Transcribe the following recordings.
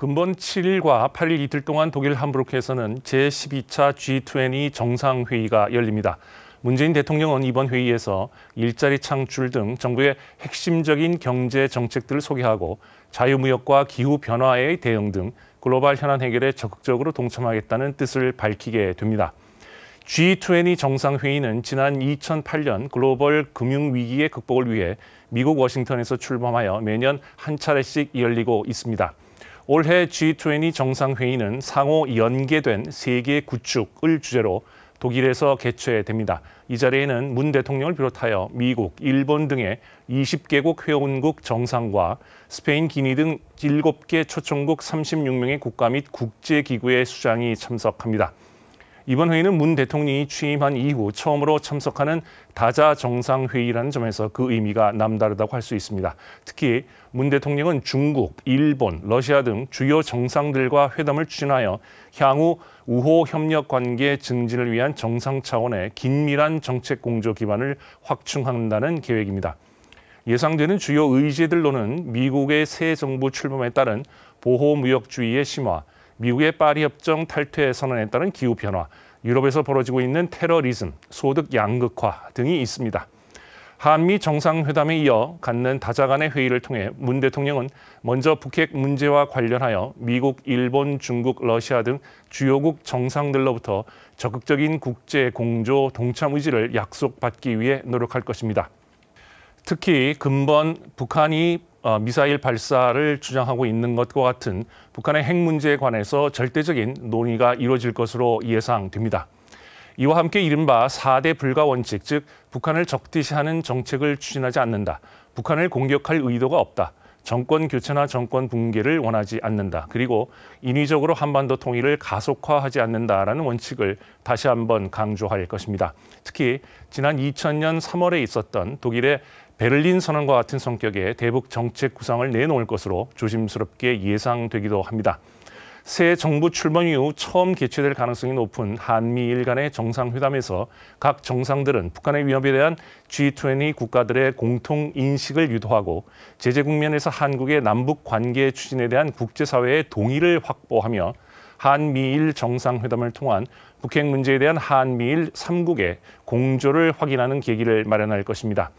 금번 7일과 8일 이틀 동안 독일 함부르크에서는 제12차 G20 정상회의가 열립니다. 문재인 대통령은 이번 회의에서 일자리 창출 등 정부의 핵심적인 경제 정책들을 소개하고 자유무역과 기후변화의 대응 등 글로벌 현안 해결에 적극적으로 동참하겠다는 뜻을 밝히게 됩니다. G20 정상회의는 지난 2008년 글로벌 금융위기의 극복을 위해 미국 워싱턴에서 출범하여 매년 한 차례씩 열리고 있습니다. 올해 G20 정상회의는 상호 연계된 세계 구축을 주제로 독일에서 개최됩니다. 이 자리에는 문 대통령을 비롯하여 미국, 일본 등의 20개국 회원국 정상과 스페인, 기니 등 7개 초청국 36명의 국가 및 국제기구의 수장이 참석합니다. 이번 회의는 문 대통령이 취임한 이후 처음으로 참석하는 다자 정상회의라는 점에서 그 의미가 남다르다고 할 수 있습니다. 특히 문 대통령은 중국, 일본, 러시아 등 주요 정상들과 회담을 추진하여 향후 우호 협력 관계 증진을 위한 정상 차원의 긴밀한 정책 공조 기반을 확충한다는 계획입니다. 예상되는 주요 의제들로는 미국의 새 정부 출범에 따른 보호무역주의의 심화, 미국의 파리 협정 탈퇴 선언에 따른 기후 변화, 유럽에서 벌어지고 있는 테러리즘, 소득 양극화 등이 있습니다. 한미 정상회담에 이어 갖는 다자간의 회의를 통해 문 대통령은 먼저 북핵 문제와 관련하여 미국, 일본, 중국, 러시아 등 주요국 정상들로부터 적극적인 국제 공조 동참 의지를 약속받기 위해 노력할 것입니다. 특히 금번 북한이 어, 미사일 발사를 주장하고 있는 것과 같은 북한의 핵 문제에 관해서 절대적인 논의가 이루어질 것으로 예상됩니다. 이와 함께 이른바 4대 불가 원칙, 즉 북한을 적대시하는 정책을 추진하지 않는다, 북한을 공격할 의도가 없다, 정권 교체나 정권 붕괴를 원하지 않는다. 그리고 인위적으로 한반도 통일을 가속화하지 않는다라는 원칙을 다시 한번 강조할 것입니다. 특히 지난 2000년 3월에 있었던 독일의 베를린 선언과 같은 성격의 대북 정책 구상을 내놓을 것으로 조심스럽게 예상되기도 합니다. 새 정부 출범 이후 처음 개최될 가능성이 높은 한미일 간의 정상회담에서 각 정상들은 북한의 위협에 대한 G20 국가들의 공통 인식을 유도하고 제재 국면에서 한국의 남북 관계 추진에 대한 국제사회의 동의를 확보하며 한미일 정상회담을 통한 북핵 문제에 대한 한미일 3국의 공조를 확인하는 계기를 마련할 것입니다.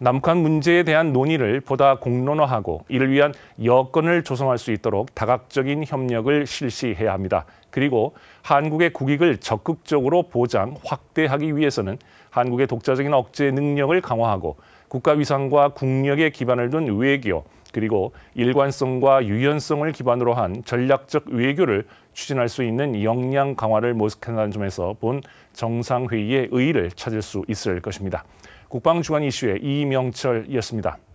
남북한 문제에 대한 논의를 보다 공론화하고 이를 위한 여건을 조성할 수 있도록 다각적인 협력을 실시해야 합니다. 그리고 한국의 국익을 적극적으로 보장, 확대하기 위해서는 한국의 독자적인 억제 능력을 강화하고 국가 위상과 국력에 기반을 둔 외교, 그리고 일관성과 유연성을 기반으로 한 전략적 외교를 추진할 수 있는 역량 강화를 모색한다는 점에서 본 정상회의의 의의를 찾을 수 있을 것입니다. 국방주간 이슈의 이명철이었습니다.